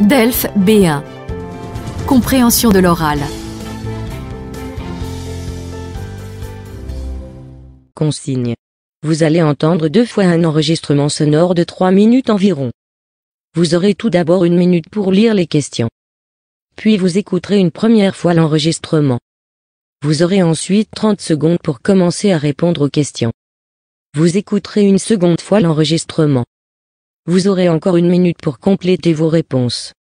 DELF B1 Compréhension de l'oral Consigne. Vous allez entendre deux fois un enregistrement sonore de 3 minutes environ. Vous aurez tout d'abord une minute pour lire les questions. Puis vous écouterez une première fois l'enregistrement. Vous aurez ensuite 30 secondes pour commencer à répondre aux questions. Vous écouterez une seconde fois l'enregistrement. Vous aurez encore une minute pour compléter vos réponses.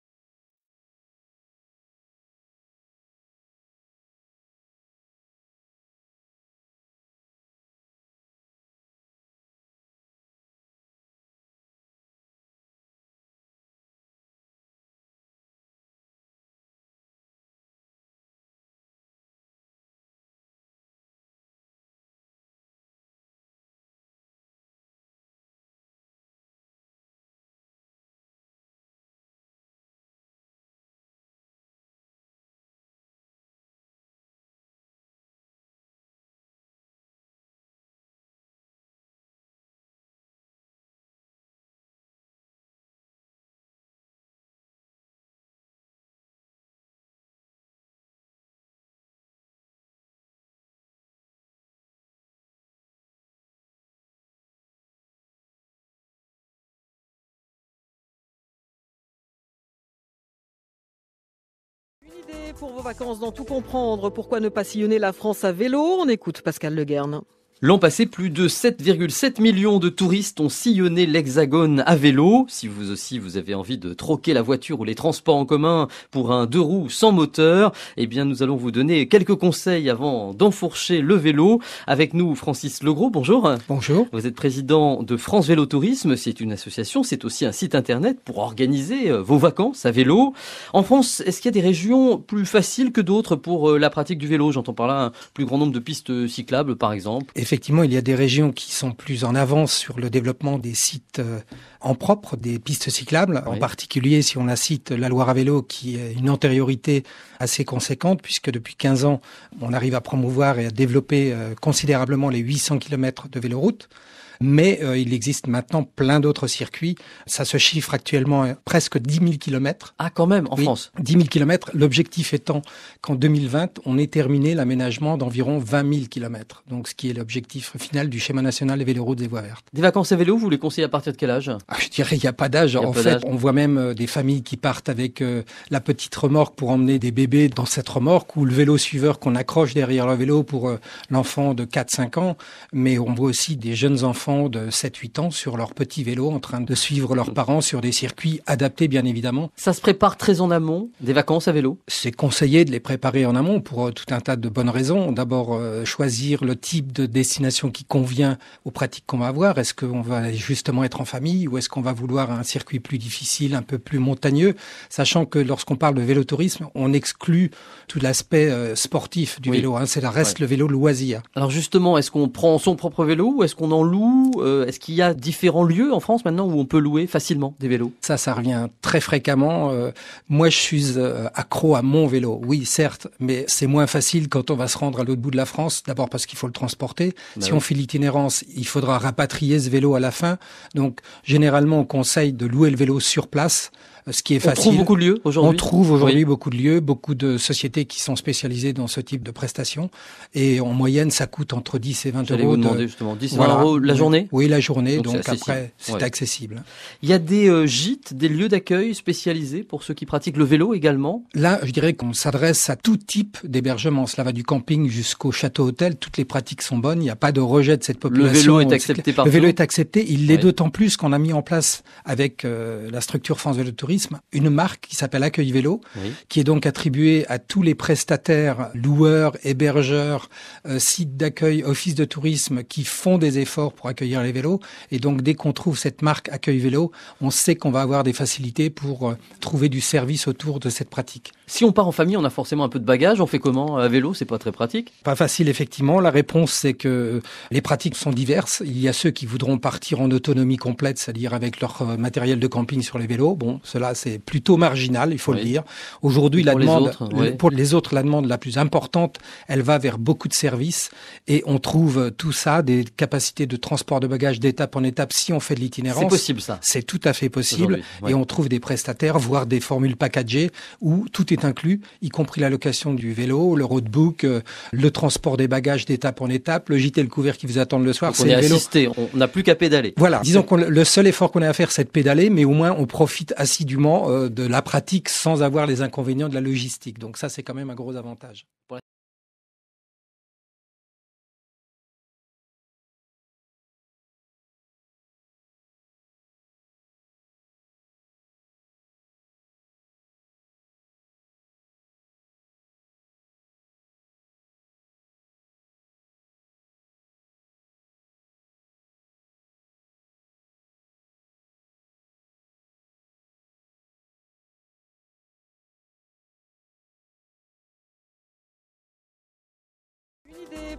pour vos vacances dans Tout comprendre. Pourquoi ne pas sillonner la France à vélo On écoute Pascal Le L'an passé, plus de 7,7 millions de touristes ont sillonné l'Hexagone à vélo. Si vous aussi vous avez envie de troquer la voiture ou les transports en commun pour un deux roues sans moteur, eh bien nous allons vous donner quelques conseils avant d'enfourcher le vélo. Avec nous, Francis Legros, bonjour. Bonjour. Vous êtes président de France Vélo Tourisme. C'est une association, c'est aussi un site internet pour organiser euh, vos vacances à vélo. En France, est-ce qu'il y a des régions plus faciles que d'autres pour euh, la pratique du vélo J'entends par là un plus grand nombre de pistes cyclables, par exemple effectivement, il y a des régions qui sont plus en avance sur le développement des sites euh, en propre, des pistes cyclables, en particulier si on la cite la Loire à vélo, qui est une antériorité assez conséquente, puisque depuis 15 ans, on arrive à promouvoir et à développer euh, considérablement les 800 km de véloroute mais euh, il existe maintenant plein d'autres circuits. Ça se chiffre actuellement à euh, presque 10 000 km Ah, quand même, en France 10 000 kilomètres. L'objectif étant qu'en 2020, on ait terminé l'aménagement d'environ 20 000 km Donc, ce qui est l'objectif final du schéma national des véloroutes et voies vertes. Des vacances à vélo, vous les conseillez à partir de quel âge ah, Je dirais, il n'y a pas d'âge. En fait, on voit même euh, des familles qui partent avec la petite remorque pour emmener des bébés dans cette remorque ou le vélo suiveur qu'on accroche derrière le vélo pour l'enfant de 4-5 ans. Mais on voit aussi des jeunes enfants de 7-8 ans sur leur petit vélo en train de suivre leurs parents sur des circuits adaptés, bien évidemment. Ça se prépare très en amont, des vacances à vélo C'est conseillé de les préparer en amont pour euh, tout un tas de bonnes raisons. D'abord, euh, choisir le type de destination qui convient aux pratiques qu'on va avoir. Est-ce qu'on va justement être en famille ou est-ce qu'on va vouloir un circuit plus difficile, un peu plus montagneux Sachant que lorsqu'on parle de vélotourisme, on exclut tout l'aspect euh, sportif du vélo. Hein. C'est la reste le vélo loisir. Alors justement, est-ce qu'on prend son propre vélo ou est-ce qu'on en loue euh, est-ce qu'il y a différents lieux en France maintenant où on peut louer facilement des vélos Ça, ça revient très fréquemment. Euh, moi, je suis euh, accro à mon vélo. Oui, certes, mais c'est moins facile quand on va se rendre à l'autre bout de la France. D'abord parce qu'il faut le transporter. Ben si on fait l'itinérance, il faudra rapatrier ce vélo à la fin. Donc, généralement, on conseille de louer le vélo sur place ce qui est facile. On trouve beaucoup de lieux aujourd'hui. On trouve aujourd'hui beaucoup de lieux, beaucoup de sociétés qui sont spécialisées dans ce type de prestations. Et en moyenne, ça coûte entre 10 et 20 euros. Vous justement 10 20 euros la journée. Oui, la journée. Donc, après, c'est accessible. Il y a des euh, gîtes, des lieux d'accueil spécialisés pour ceux qui pratiquent le vélo également. Là, je dirais qu'on s'adresse à tout type d'hébergement. Cela va du camping jusqu'au château-hôtel. Toutes les pratiques sont bonnes. Il n'y a pas de rejet de cette population. Le vélo est accepté par. Le vélo est accepté. Il l'est d'autant plus qu'on a mis en place avec euh, la structure France Vélo Tourisme une marque qui s'appelle Accueil Vélo, qui est donc attribuée à tous les prestataires, loueurs, hébergeurs, euh, sites d'accueil, offices de tourisme qui font des efforts pour accueillir les vélos. Et donc dès qu'on trouve cette marque Accueil Vélo, on sait qu'on va avoir des facilités pour euh, trouver du service autour de cette pratique. Si on part en famille, on a forcément un peu de bagage. On fait comment à vélo C'est pas très pratique. Pas facile effectivement. La réponse c'est que euh, les pratiques sont diverses. Il y a ceux qui voudront partir en autonomie complète, c'est-à-dire avec leur matériel de camping sur les vélos. Bon, c'est plutôt marginal, il faut le dire. Aujourd'hui, la demande, pour les autres, la demande la plus importante, elle va vers beaucoup de services et on trouve euh, tout ça, des capacités de transport de bagages d'étape en étape, si on fait de l'itinérance. C'est possible ça. C'est tout à fait possible et on trouve des prestataires, voire des formules packagées où tout est inclus, y compris la location du vélo, le roadbook, euh, le transport des bagages d'étape en étape, le JT, le couvert qui vous attendent le soir. c'est on assisté, on n'a plus qu'à pédaler. Voilà, disons que le seul effort qu'on a à faire, c'est de pédaler, mais au moins on profite assis euh, de la pratique sans avoir les inconvénients de la logistique. Donc ça, c'est quand même un gros avantage.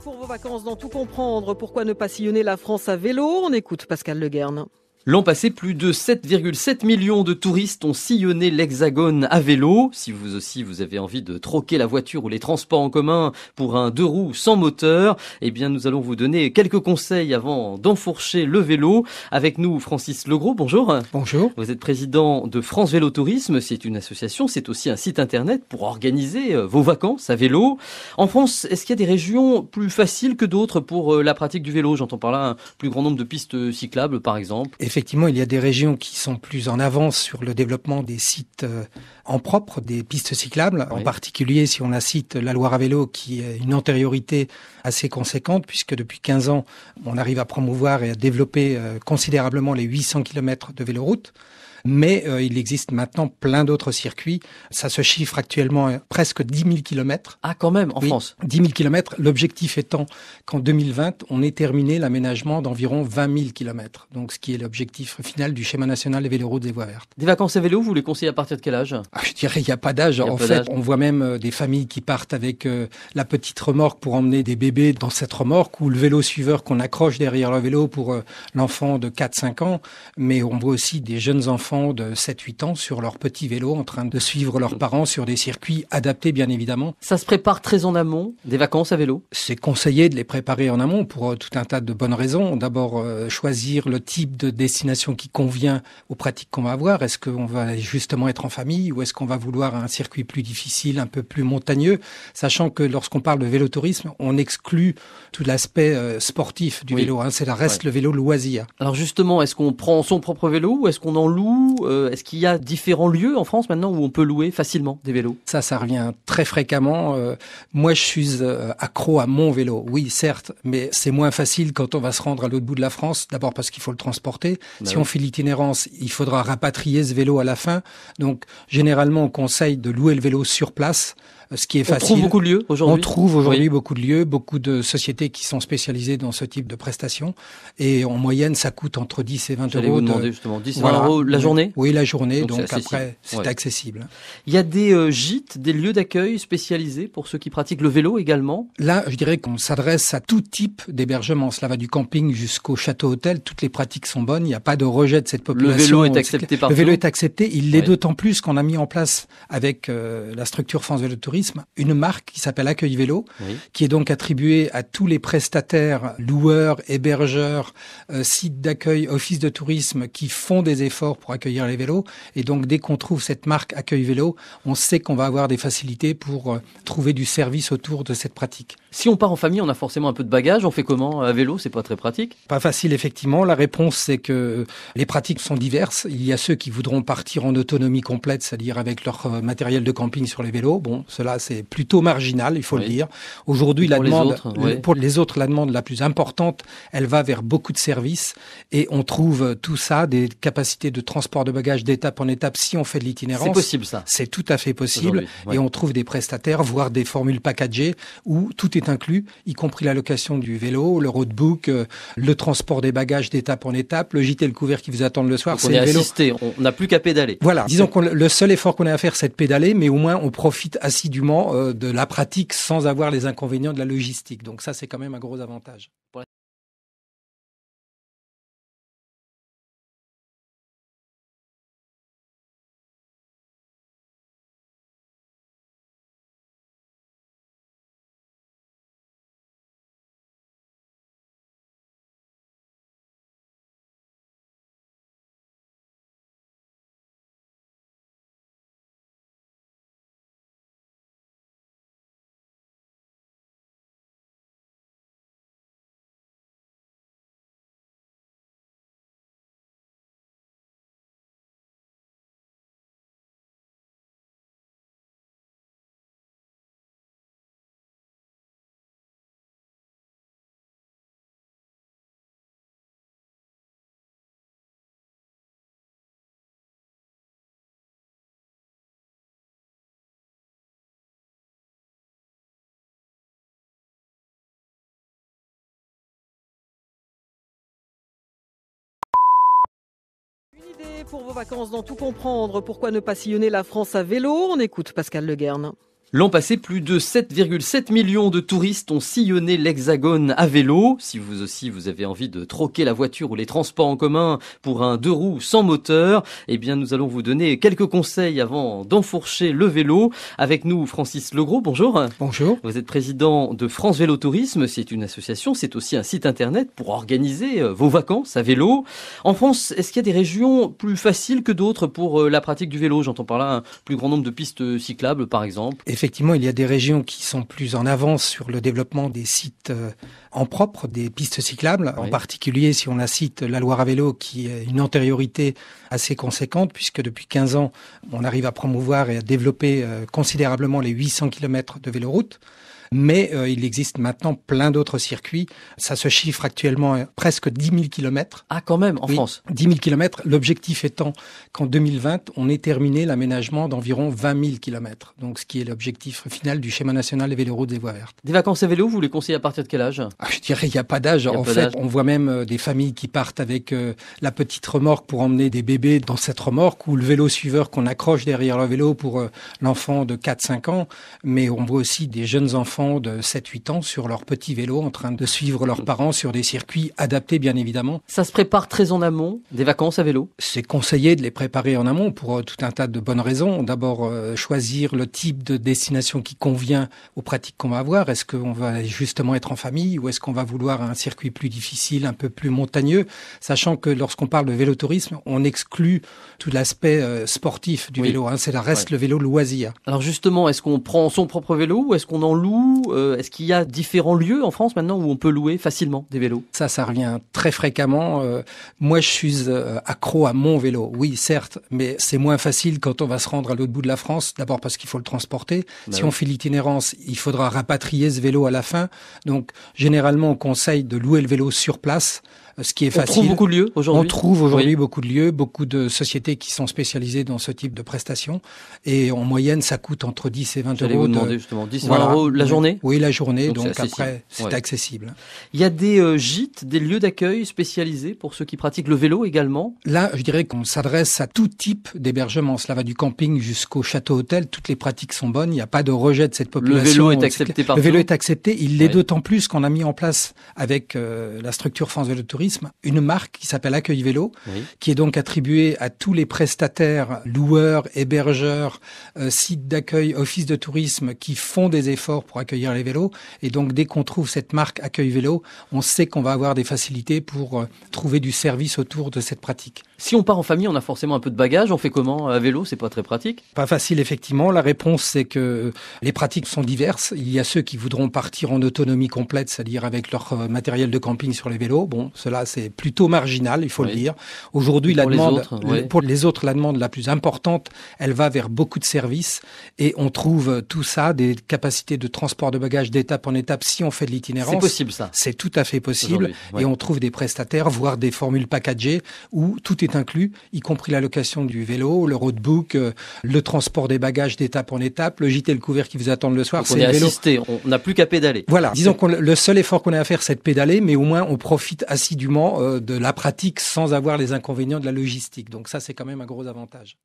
pour vos vacances, dans tout comprendre, pourquoi ne pas sillonner la France à vélo On écoute Pascal Leguerne. L'an passé, plus de 7,7 millions de touristes ont sillonné l'Hexagone à vélo. Si vous aussi vous avez envie de troquer la voiture ou les transports en commun pour un deux roues sans moteur, eh bien nous allons vous donner quelques conseils avant d'enfourcher le vélo. Avec nous, Francis Legros, bonjour. Bonjour. Vous êtes président de France Vélo Tourisme. C'est une association, c'est aussi un site internet pour organiser euh, vos vacances à vélo. En France, est-ce qu'il y a des régions plus faciles que d'autres pour euh, la pratique du vélo J'entends par là un plus grand nombre de pistes euh, cyclables, par exemple effectivement, il y a des régions qui sont plus en avance sur le développement des sites euh, en propre, des pistes cyclables, en particulier si on la cite la Loire à vélo, qui est une antériorité assez conséquente, puisque depuis 15 ans, on arrive à promouvoir et à développer euh, considérablement les 800 km de véloroute mais euh, il existe maintenant plein d'autres circuits. Ça se chiffre actuellement à presque 10 000 kilomètres. Ah, quand même, en France 10 000 kilomètres, l'objectif étant qu'en 2020, on ait terminé l'aménagement d'environ 20 000 kilomètres, donc ce qui est l'objectif final du schéma national des véloroutes des voies vertes. Des vacances à vélo, vous les conseillez à partir de quel âge ah, Je dirais, il n'y a pas d'âge. En fait, on voit même euh, des familles qui partent avec euh, la petite remorque pour emmener des bébés dans cette remorque ou le vélo suiveur qu'on accroche derrière le vélo pour l'enfant de 4-5 ans, mais on voit aussi des jeunes enfants de 7-8 ans sur leur petit vélo en train de suivre leurs parents sur des circuits adaptés, bien évidemment. Ça se prépare très en amont, des vacances à vélo C'est conseillé de les préparer en amont pour euh, tout un tas de bonnes raisons. D'abord, euh, choisir le type de destination qui convient aux pratiques qu'on va avoir. Est-ce qu'on va justement être en famille ou est-ce qu'on va vouloir un circuit plus difficile, un peu plus montagneux Sachant que lorsqu'on parle de vélotourisme, on exclut tout l'aspect euh, sportif du vélo. Hein. C'est la reste le vélo loisir. Alors justement, est-ce qu'on prend son propre vélo ou est-ce qu'on en loue euh, est-ce qu'il y a différents lieux en France maintenant où on peut louer facilement des vélos Ça, ça revient très fréquemment. Euh, moi, je suis euh, accro à mon vélo. Oui, certes, mais c'est moins facile quand on va se rendre à l'autre bout de la France. D'abord parce qu'il faut le transporter. Ben si on fait l'itinérance, il faudra rapatrier ce vélo à la fin. Donc, généralement, on conseille de louer le vélo sur place. Euh, ce qui est facile. On trouve beaucoup de lieux aujourd'hui. On trouve aujourd'hui beaucoup de lieux, beaucoup de sociétés qui sont spécialisées dans ce type de prestations. Et en moyenne, ça coûte entre 10 et 20 euros. Vous demander justement 10 et 20 euros la journée. Oui, la journée. Donc, après, c'est accessible. Il y a des euh, gîtes, des lieux d'accueil spécialisés pour ceux qui pratiquent le vélo également. Là, je dirais qu'on s'adresse à tout type d'hébergement. Cela va du camping jusqu'au château-hôtel. Toutes les pratiques sont bonnes. Il n'y a pas de rejet de cette population. Le vélo est accepté par. Le vélo est accepté. Il l'est d'autant plus qu'on a mis en place avec euh, la structure France Vélo Tourisme une marque qui s'appelle Accueil Vélo, qui est donc attribuée à tous les prestataires, loueurs, hébergeurs, euh, sites d'accueil, offices de tourisme qui font des efforts pour accueillir les vélos. Et donc dès qu'on trouve cette marque Accueil Vélo, on sait qu'on va avoir des facilités pour euh, trouver du service autour de cette pratique. Si on part en famille, on a forcément un peu de bagages. On fait comment à euh, vélo C'est pas très pratique. Pas facile effectivement. La réponse c'est que les pratiques sont diverses. Il y a ceux qui voudront partir en autonomie complète, c'est-à-dire avec leur matériel de camping sur les vélos. Bon, cela c'est plutôt marginal, il faut le dire. Aujourd'hui, la demande, pour les autres, la demande la plus importante, elle va vers beaucoup de services et on trouve tout ça, des capacités de transport de bagages d'étape en étape si on fait de l'itinérance. C'est possible ça. C'est tout à fait possible et on trouve des prestataires, voire des formules packagées où tout est inclus, y compris la location du vélo, le roadbook, euh, le transport des bagages d'étape en étape, le JT et le couvert qui vous attendent le soir. c'est on est on n'a plus qu'à pédaler. Voilà, disons que le seul effort qu'on a à faire, c'est de pédaler, mais au moins on profite assidûment euh, de la pratique sans avoir les inconvénients de la logistique. Donc ça, c'est quand même un gros avantage. pour vos vacances dans Tout Comprendre, pourquoi ne pas sillonner la France à vélo On écoute Pascal Leguerne. L'an passé, plus de 7,7 millions de touristes ont sillonné l'Hexagone à vélo. Si vous aussi vous avez envie de troquer la voiture ou les transports en commun pour un deux roues sans moteur, eh bien nous allons vous donner quelques conseils avant d'enfourcher le vélo. Avec nous, Francis Legros, bonjour. Bonjour. Vous êtes président de France Vélo Tourisme. C'est une association, c'est aussi un site internet pour organiser euh, vos vacances à vélo. En France, est-ce qu'il y a des régions plus faciles que d'autres pour euh, la pratique du vélo J'entends par là un plus grand nombre de pistes cyclables, par exemple effectivement, il y a des régions qui sont plus en avance sur le développement des sites euh, en propre, des pistes cyclables, en particulier si on la cite la Loire à vélo, qui est une antériorité assez conséquente, puisque depuis 15 ans, on arrive à promouvoir et à développer euh, considérablement les 800 km de véloroute. Mais euh, il existe maintenant plein d'autres circuits. Ça se chiffre actuellement à euh, presque 10 000 kilomètres. Ah, quand même, en France. 10 000 kilomètres. L'objectif étant qu'en 2020, on ait terminé l'aménagement d'environ 20 000 kilomètres. Donc, ce qui est l'objectif final du schéma national des véloroutes des voies vertes. Des vacances à vélo, vous les conseillez à partir de quel âge ah, Je dirais, il n'y a pas d'âge. En fait, on voit même euh, des familles qui partent avec la petite remorque pour emmener des bébés dans cette remorque ou le vélo suiveur qu'on accroche derrière le vélo pour l'enfant de 4-5 ans. Mais on voit aussi des jeunes enfants de 7-8 ans sur leur petit vélo en train de suivre leurs parents sur des circuits adaptés, bien évidemment. Ça se prépare très en amont, des vacances à vélo C'est conseillé de les préparer en amont pour euh, tout un tas de bonnes raisons. D'abord, euh, choisir le type de destination qui convient aux pratiques qu'on va avoir. Est-ce qu'on va justement être en famille ou est-ce qu'on va vouloir un circuit plus difficile, un peu plus montagneux Sachant que lorsqu'on parle de vélotourisme, on exclut tout l'aspect euh, sportif du vélo. Hein. C'est la reste le vélo loisir. Alors justement, est-ce qu'on prend son propre vélo ou est-ce qu'on en loue euh, est-ce qu'il y a différents lieux en France maintenant où on peut louer facilement des vélos Ça, ça revient très fréquemment. Euh, moi, je suis euh, accro à mon vélo. Oui, certes, mais c'est moins facile quand on va se rendre à l'autre bout de la France. D'abord parce qu'il faut le transporter. Ben si on fait l'itinérance, il faudra rapatrier ce vélo à la fin. Donc, généralement, on conseille de louer le vélo sur place ce qui est facile. On trouve beaucoup de lieux aujourd'hui. On trouve aujourd'hui beaucoup de lieux, beaucoup de sociétés qui sont spécialisées dans ce type de prestations. Et en moyenne, ça coûte entre 10 et 20 euros. Vous demander justement 10 20 euros la journée. Oui, la journée. Donc, après, c'est accessible. Il y a des euh, gîtes, des lieux d'accueil spécialisés pour ceux qui pratiquent le vélo également. Là, je dirais qu'on s'adresse à tout type d'hébergement. Cela va du camping jusqu'au château-hôtel. Toutes les pratiques sont bonnes. Il n'y a pas de rejet de cette population. Le vélo est accepté par. Le vélo est accepté. Il l'est d'autant plus qu'on a mis en place avec euh, la structure France Vélo Tourisme une marque qui s'appelle Accueil Vélo, qui est donc attribuée à tous les prestataires, loueurs, hébergeurs, euh, sites d'accueil, offices de tourisme qui font des efforts pour accueillir les vélos. Et donc dès qu'on trouve cette marque Accueil Vélo, on sait qu'on va avoir des facilités pour euh, trouver du service autour de cette pratique. Si on part en famille, on a forcément un peu de bagages. On fait comment à vélo C'est pas très pratique. Pas facile, effectivement. La réponse, c'est que euh, les pratiques sont diverses. Il y a ceux qui voudront partir en autonomie complète, c'est-à-dire avec leur euh, matériel de camping sur les vélos. Bon, cela, c'est plutôt marginal, il faut le dire. Aujourd'hui, la demande, pour les autres, la demande la plus importante, elle va vers beaucoup de services et on trouve euh, tout ça, des capacités de transport de bagages d'étape en étape, si on fait de l'itinérance. C'est possible, ça. C'est tout à fait possible. Et on trouve des prestataires, voire des formules packagées où tout est inclus, y compris l'allocation location du vélo, le roadbook, euh, le transport des bagages d'étape en étape, le gîte et le couvert qui vous attendent le soir. on on n'a plus qu'à pédaler. Voilà, disons que le seul effort qu'on a à faire, c'est de pédaler, mais au moins on profite assidûment euh, de la pratique sans avoir les inconvénients de la logistique. Donc ça, c'est quand même un gros avantage.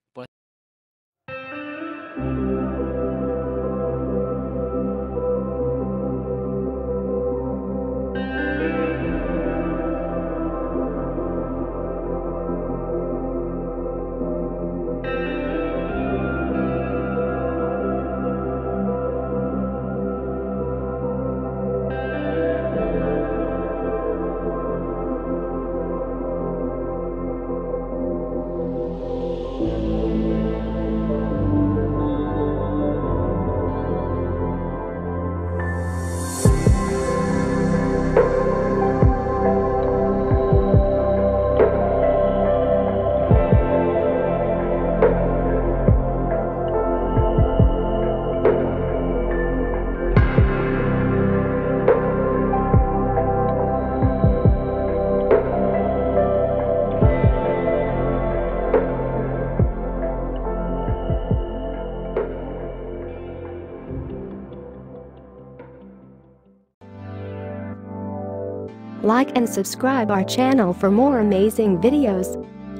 and subscribe our channel for more amazing videos.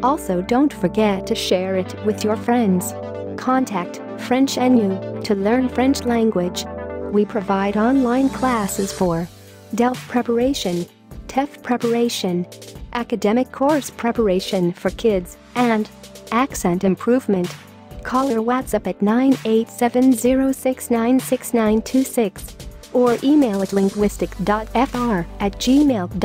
Also don't forget to share it with your friends. Contact French NU to learn French language. We provide online classes for DELF preparation, TEF preparation, academic course preparation for kids, and accent improvement. Call or WhatsApp at 9870696926 or email at linguistic.fr at gmail.com.